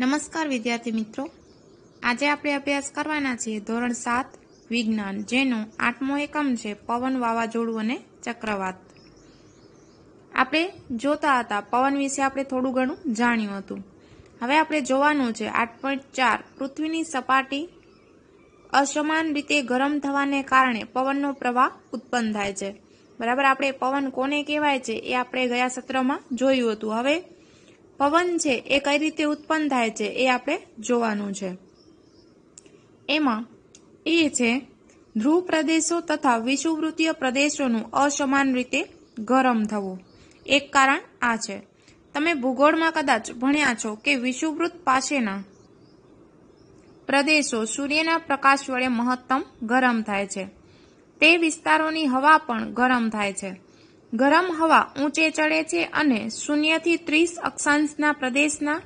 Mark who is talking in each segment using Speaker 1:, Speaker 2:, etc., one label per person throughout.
Speaker 1: નમસ્કાર વિદ્યાર્થી મિત્રો આજે આપણે અભ્યાસ કરવાના છીએ ધોરણ સાત વિજ્ઞાન જેનો આઠમો એકમ છે પવન વાવાઝોડું અને ચક્રવાત આપણે જોતા હતા પવન વિશે આપણે થોડું ઘણું જાણ્યું હતું હવે આપણે જોવાનું છે આઠ પોઈન્ટ ચાર પૃથ્વીની સપાટી અસમાન રીતે ગરમ થવાને કારણે પવનનો પ્રવાહ ઉત્પન્ન થાય છે બરાબર આપણે પવન કોને કહેવાય છે એ આપણે ગયા સત્રમાં જોયું હતું હવે પવન છે એ કઈ રીતે ઉત્પન્ન થાય છે એ આપણે જોવાનું છે એમાં એ છે ધ્રુવ પ્રદેશો તથા વિષુવવૃત્તીય પ્રદેશોનું અસમાન રીતે ગરમ થવું એક કારણ આ છે તમે ભૂગોળમાં કદાચ ભણ્યા છો કે વિષુવૃત્ત પાસેના પ્રદેશો સૂર્યના પ્રકાશ વડે મહત્તમ ગરમ થાય છે તે વિસ્તારોની હવા પણ ગરમ થાય છે ગરમ હવા ઊંચે ચડે છે અને શૂન્યથી ત્રીસ અક્ષાંશના પ્રદેશના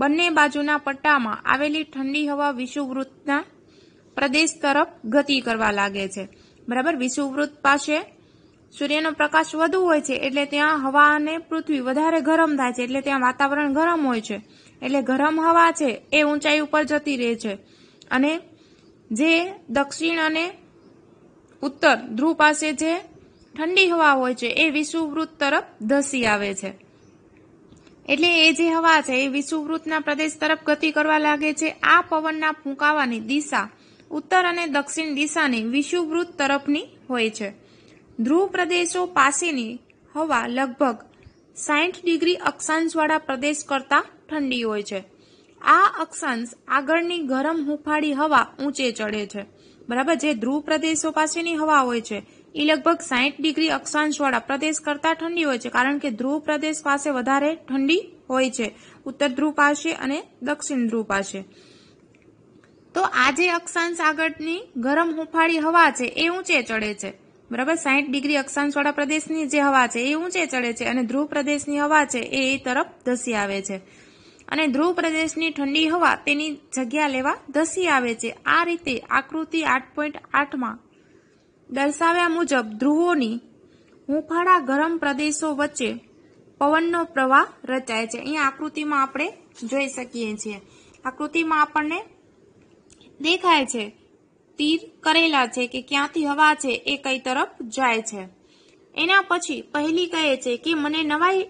Speaker 1: બંને બાજુના પટ્ટામાં આવેલી ઠંડી હવા વિષુવવૃત્તના પ્રદેશ તરફ ગતિ કરવા લાગે છે બરાબર વિષુવવૃત્ત પાસે સૂર્યનો પ્રકાશ વધુ હોય છે એટલે ત્યાં હવા અને પૃથ્વી વધારે ગરમ થાય છે એટલે ત્યાં વાતાવરણ ગરમ હોય છે એટલે ગરમ હવા છે એ ઊંચાઈ ઉપર જતી રહે છે અને જે દક્ષિણ અને ઉત્તર ધ્રુવ પાસે જે ઠંડી હવા હોય છે એ વિષુવવૃત્ત તરફ ધસી આવે છે એટલે એ જે હવા છે એ વિષુવવૃત્તના પ્રદેશ તરફ ગતિ કરવા લાગે છે આ પવનના ફૂંકાવાની દિશા ઉત્તર અને દક્ષિણ દિશાની વિષુવવૃત્ત તરફની હોય છે ધ્રુવ પ્રદેશો પાસેની હવા લગભગ સાઠ ડિગ્રી અક્ષાંશવાળા પ્રદેશ કરતાં ઠંડી હોય છે આ અક્ષાંશ આગળની ગરમ હુંફાળી હવા ઊંચે ચડે છે બરાબર જે ધ્રુવ પ્રદેશો પાસેની હવા હોય છે એ લગભગ સાહીઠ ડિગ્રી અક્ષાંશવાળા પ્રદેશ કરતાં ઠંડી હોય છે કારણ કે ધ્રુવ પ્રદેશ પાસે વધારે ઠંડી હોય છે ઉત્તર ધ્રુવ પાસે અને દક્ષિણ ધ્રુવ પાસે તો આજે અક્ષાંશ આગળની ગરમ હુંફાળી હવા છે એ ઊંચે ચડે છે બરાબર સાહીઠ ડિગ્રી અક્ષાંશવાળા પ્રદેશની જે હવા છે એ ઊંચે ચડે છે અને ધ્રુવ પ્રદેશની હવા છે એ એ તરફ ધસી આવે છે અને ધ્રુવ પ્રદેશની ઠંડી હવા તેની જગ્યા લેવા ધસી આવે છે આ રીતે આકૃતિ આઠ પોઈન્ટ આઠમાં દર્શાવ્યા મુજબ ધ્રુવોની હુંફાળા ગરમ પ્રદેશો વચ્ચે પવનનો પ્રવાહ રચાય છે અહીંયા આકૃતિમાં આપણે જોઈ શકીએ છીએ આકૃતિમાં આપણને દેખાય છે તીર કરેલા છે કે ક્યાંથી હવા છે એ કઈ તરફ જાય છે એના પછી પહેલી કહે છે કે મને નવાઈ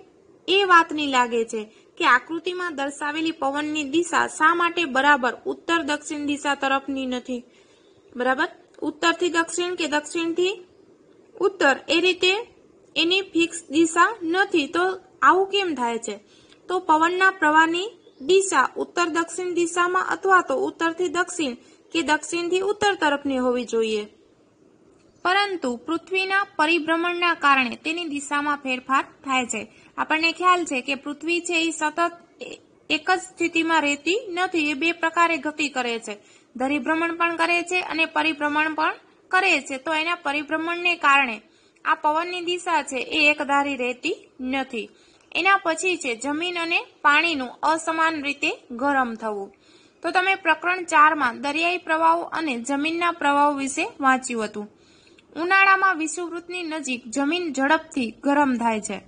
Speaker 1: એ વાતની લાગે છે કે આકૃતિમાં દર્શાવેલી પવનની દિશા શા માટે બરાબર ઉત્તર દક્ષિણ દિશા તરફની નથી બરાબર ઉત્તરથી દક્ષિણ કે દક્ષિણથી ઉત્તર એ રીતે એની ફિક્સ દિશા નથી તો આવું કેમ થાય છે તો પવનના પ્રવાહની દિશા ઉત્તર દક્ષિણ દિશામાં અથવા તો ઉત્તરથી દક્ષિણ કે દક્ષિણથી ઉત્તર તરફની હોવી જોઈએ પરંતુ પૃથ્વીના પરિભ્રમણના કારણે તેની દિશામાં ફેરફાર થાય છે આપણને ખ્યાલ છે કે પૃથ્વી છે એ સતત એક જ સ્થિતિમાં રહેતી નથી એ બે પ્રકારે ગતિ કરે છે ધરીભ્રમણ પણ કરે છે અને પરિભ્રમણ પણ કરે છે તો એના પરિભ્રમણને કારણે આ પવનની દિશા છે એ એકધારી રહેતી નથી એના પછી છે જમીન અને પાણીનું અસમાન રીતે ગરમ થવું તો તમે પ્રકરણ ચારમાં દરિયાઈ પ્રવાહો અને જમીનના પ્રવાહો વિશે વાંચ્યું હતું ઉનાળામાં વિષુવવૃત્તની નજીક જમીન ઝડપથી ગરમ થાય છે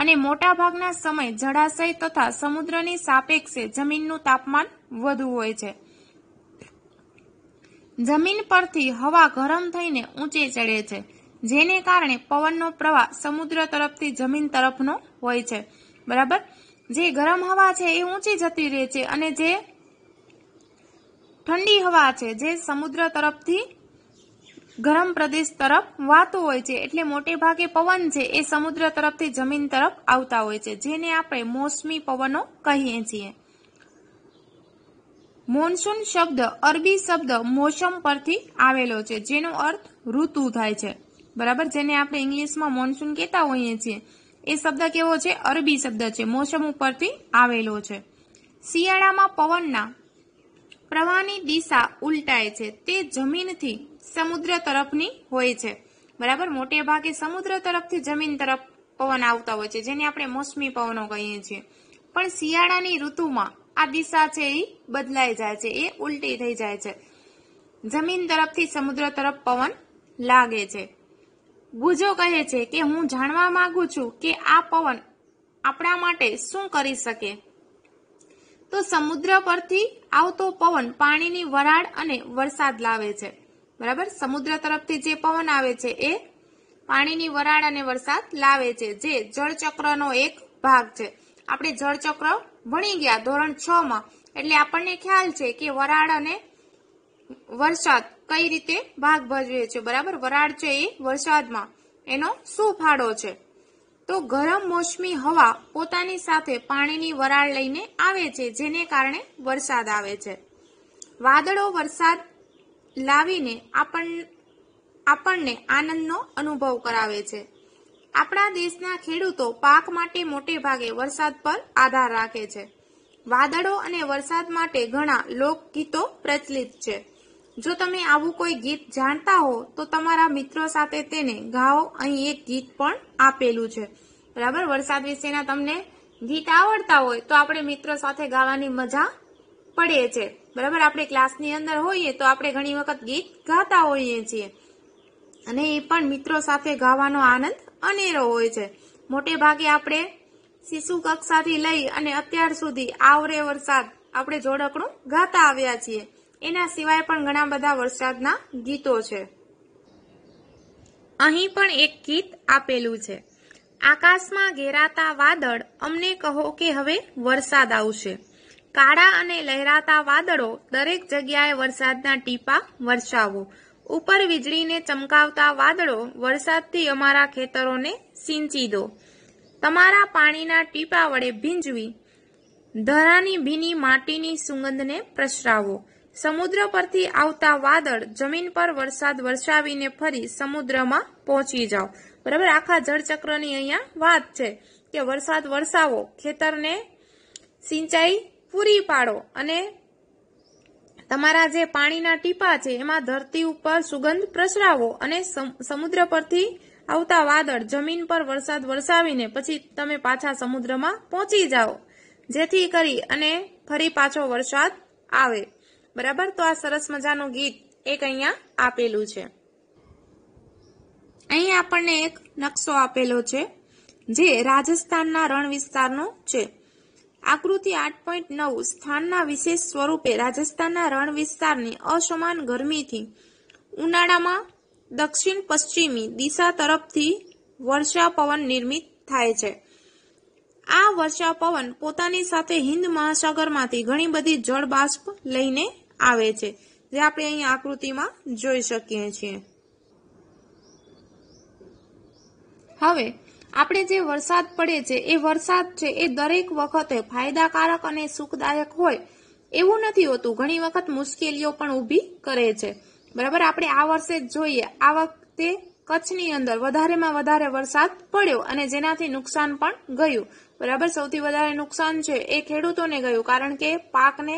Speaker 1: અને મોટાભાગના સમય જળાશય તથા સમુદ્રની સાપેક્ષે જમીનનું તાપમાન વધુ હોય છે જમીન પરથી હવા ગરમ થઈને ઊંચે ચડે છે જેને કારણે પવનનો પ્રવાહ સમુદ્ર તરફથી જમીન તરફનો હોય છે બરાબર જે ગરમ હવા છે એ ઊંચી જતી રહે છે અને જે ઠંડી હવા છે જે સમુદ્ર તરફથી ગરમ પ્રદેશ તરફ વાતો હોય છે એટલે મોટે ભાગે પવન છે એ સમુદ્ર તરફથી જમીન તરફ આવતા હોય છે જેને આપણે મોસમી પવનો કહીએ છીએ મોનસૂન શબ્દ અરબી શબ્દ મોસમ પરથી આવેલો છે જેનો અર્થ ઋતુ થાય છે બરાબર જેને આપણે ઇંગ્લિશમાં મોનસૂન કહેતા હોઈએ છીએ એ શબ્દ કેવો છે અરબી શબ્દ છે મોસમ ઉપરથી આવેલો છે શિયાળામાં પવનના પ્રવાહની દિશા ઉલટાય છે તે જમીનથી સમુદ્ર તરફની હોય છે બરાબર મોટે ભાગે સમુદ્ર તરફથી જમીન તરફ પવન આવતા હોય છે જેને આપણે મોસમી પવનો કહીએ છીએ પણ શિયાળાની ઋતુમાં આ દિશા છે એ બદલાઈ જાય છે એ ઉલટી થઈ જાય છે જમીન તરફથી સમુદ્ર તરફ પવન લાગે છે બુજો કહે છે કે હું જાણવા માંગુ છું કે આ પવન આપણા માટે શું કરી શકે તો સમુદ્ર પરથી આવતો પવન પાણીની વરાળ અને વરસાદ લાવે છે બરાબર સમુદ્ર તરફથી જે પવન આવે છે એ પાણીની વરાળ અને વરસાદ લાવે છે જે જળચક્રનો એક ભાગ છે આપણે જળચક્ર ભણી ગયા ધોરણ છ માં એટલે આપણને ખ્યાલ છે કે વરાળ અને વરસાદ કઈ રીતે ભાગ ભજવે છે બરાબર વરાળ છે એ વરસાદમાં એનો શું ફાળો છે તો ગરમ મોસમી હવા પોતાની સાથે પાણીની વરાળ લઈને આવે છે જેને કારણે વરસાદ આવે છે વાદળો વરસાદ લાવીને આપણને આનંદનો અનુભવ કરાવે છે આપણા દેશના ખેડૂતો પાક માટે મોટે ભાગે વરસાદ પર આધાર રાખે છે વાદળો અને વરસાદ માટે ઘણા લોકગીતો પ્રચલિત છે જો તમે આવું કોઈ ગીત જાણતા હો તો તમારા મિત્રો સાથે તેને ગાઓ અહીં એક ગીત પણ આપેલું છે બરાબર વરસાદ વિશેના તમને ગીત આવડતા હોય તો આપણે મિત્રો સાથે ગાવાની મજા પડે છે બરાબર આપણે ક્લાસની અંદર હોઈએ તો આપણે ઘણી વખત ગીત ગાતા હોઈએ છીએ અને એ પણ મિત્રો સાથે ગાવાનો આનંદ અનેરો હોય છે મોટે ભાગે આપણે શિશુ કક્ષાથી લઈ અને અત્યાર સુધી આવરે વરસાદ આપણે જોડકણું ગાતા આવ્યા છીએ એના સિવાય પણ ઘણા બધા વરસાદના ગીતો છે અહીં પણ એક ગીત આપેલું છે આકાશમાં ઘેરાતા વાદળ અમને કહો કે હવે વરસાદ આવશે કાળા અને લહેરાતા વાદળો દરેક જગ્યાએ વરસાદના ટીપા વરસાવો ઉપર વીજળીને ચમકાવતા વાદળો વરસાદથી અમારા ખેતરોને સિંચી દો તમારા પાણીના ટીપા વડે ભીંજવી ધરાની ભીની માટીની સુગંધને પ્રસરાવો સમુદ્ર પરથી આવતા વાદળ જમીન પર વરસાદ વરસાવીને ફરી સમુદ્રમાં પહોંચી જાઓ બરાબર આખા જળચક્રની અહીંયા વાત છે કે વરસાદ વરસાવો ખેતરને સિંચાઈ પૂરી પાડો અને તમારા જે પાણીના ટીપા છે એમાં ધરતી ઉપર સુગંધ પ્રસરાવો અને સમુદ્ર પરથી આવતા વાદળ જમીન પર વરસાદ વરસાવીને પછી તમે પાછા સમુદ્રમાં પહોંચી જાઓ જેથી કરી અને ફરી પાછો વરસાદ આવે બરાબર તો આ સરસ મજાનું ગીત એક અહીંયા આપેલું છે અહીં આપણને એક નકશો આપેલો છે જે રાજસ્થાનના રણ વિસ્તારનો છે આકૃતિ આઠ પોઈન્ટ નવ સ્થાનના વિશેષ સ્વરૂપે રાજસ્થાનના રણ વિસ્તારની અસમાન ગરમીથી ઉનાળામાં દક્ષિણ પશ્ચિમી દિશા તરફથી વર્ષા પવન નિર્મિત થાય છે આ વર્ષા પવન પોતાની સાથે હિન્દ મહાસાગરમાંથી ઘણી બધી જળબાષ્પ લઈને આવે છે જે આપણે અહીં આકૃતિમાં જોઈ શકીએ છીએ હવે આપણે જે વરસાદ પડે છે એ વરસાદ છે એ દરેક વખતે ફાયદાકારક અને સુખદાયક હોય એવું નથી હોતું ઘણી વખત મુશ્કેલીઓ પણ ઊભી કરે છે બરાબર આપણે આ વર્ષે જ જોઈએ આ વખતે કચ્છની અંદર વધારેમાં વધારે વરસાદ પડ્યો અને જેનાથી નુકસાન પણ ગયું બરાબર સૌથી વધારે નુકસાન છે એ ખેડૂતોને ગયું કારણ કે પાકને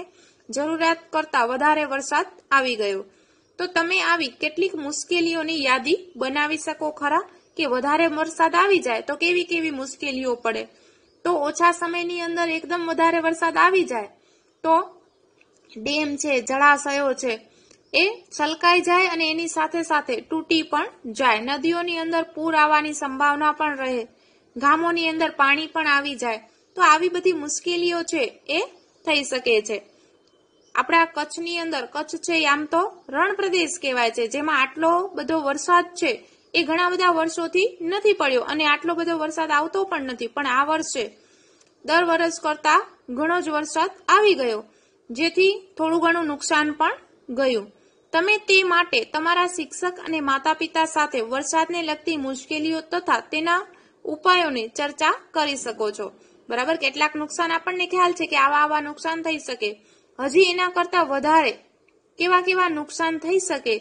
Speaker 1: જરૂરિયાત કરતાં વધારે વરસાદ આવી ગયો તો તમે આવી કેટલીક મુશ્કેલીઓની યાદી બનાવી શકો ખરા કે વધારે વરસાદ આવી જાય તો કેવી કેવી મુશ્કેલીઓ પડે તો ઓછા સમયની અંદર એકદમ વધારે વરસાદ આવી જાય તો ડેમ છે જળાશયો છે એ છલકાઈ જાય અને એની સાથે સાથે તૂટી પણ જાય નદીઓની અંદર પૂર આવવાની સંભાવના પણ રહે ગામોની અંદર પાણી પણ આવી જાય તો આવી બધી મુશ્કેલીઓ છે એ થઈ શકે છે આપણા કચ્છની અંદર કચ્છ છે આમ તો રણ પ્રદેશ કહેવાય છે જેમાં આટલો બધો વરસાદ છે એ ઘણા બધા વર્ષોથી નથી પડ્યો અને આટલો બધો વરસાદ આવતો પણ નથી પણ આ વર્ષે દર વર્ષ કરતા ઘણો જ વરસાદ આવી ગયો જેથી થોડું ઘણું નુકસાન પણ ગયું તમે તે માટે તમારા શિક્ષક અને માતા પિતા સાથે વરસાદને લગતી મુશ્કેલીઓ તથા તેના ઉપાયોને ચર્ચા કરી શકો છો બરાબર કેટલાક નુકસાન આપણને ખ્યાલ છે કે આવા આવા નુકસાન થઈ શકે હજી એના કરતાં વધારે કેવા કેવા નુકસાન થઈ શકે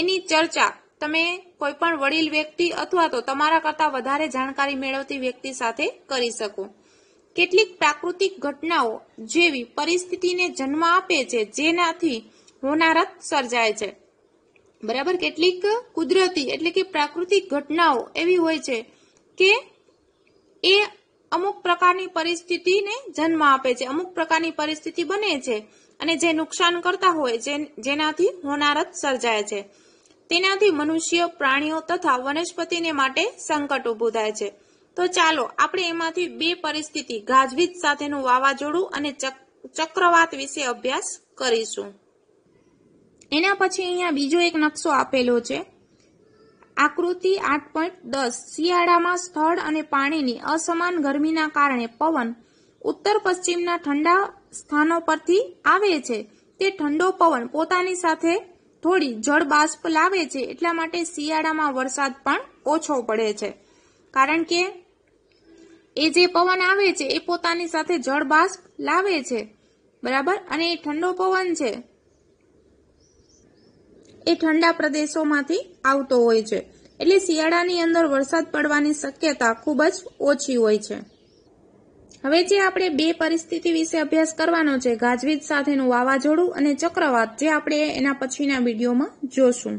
Speaker 1: એની ચર્ચા તમે કોઈ પણ વડીલ વ્યક્તિ અથવા તો તમારા કરતાં વધારે જાણકારી મેળવતી વ્યક્તિ સાથે કરી શકો કેટલીક પ્રાકૃતિક ઘટનાઓ જેવી પરિસ્થિતિને જન્મ આપે છે જેનાથી હોનારત સર્જાય છે બરાબર કેટલીક કુદરતી એટલે કે પ્રાકૃતિક ઘટનાઓ એવી હોય છે કે એ અમુક પ્રકારની પરિસ્થિતિને જન્મ આપે છે અમુક પ્રકારની પરિસ્થિતિ બને છે અને જે નુકસાન કરતા હોય જેનાથી હોનારત સર્જાય છે તેનાથી મનુષ્ય પ્રાણીઓ તથા વનસ્પતિને માટે સંકટ ઊભું થાય છે તો ચાલો આપણે એમાંથી બે પરિસ્થિતિ ગાજવીજ સાથેનું વાવાઝોડું અને ચક્રવાત વિશે અભ્યાસ કરીશું એના પછી અહીંયા બીજો એક નકશો આપેલો છે આકૃતિ આઠ પોઈન્ટ દસ શિયાળામાં સ્થળ અને પાણીની અસમાન ગરમીના કારણે પવન ઉત્તર પશ્ચિમના ઠંડા સ્થાનો પરથી આવે છે તે ઠંડો પવન પોતાની સાથે થોડી જળ બાષ્પ લાવે છે એટલા માટે શિયાળામાં વરસાદ પણ ઓછો પડે છે કારણ કે એ જે પવન આવે છે એ પોતાની સાથે જળ બાષ્પ લાવે છે બરાબર અને એ ઠંડો પવન છે એ ઠંડા પ્રદેશોમાંથી આવતો હોય છે એટલે શિયાળાની અંદર વરસાદ પડવાની શક્યતા ખૂબ જ ઓછી હોય છે હવે જે આપણે બે પરિસ્થિતિ વિશે અભ્યાસ કરવાનો છે ગાજવીજ સાથેનું વાવાઝોડું અને ચક્રવાત જે આપણે એના પછીના વિડીયોમાં જોશું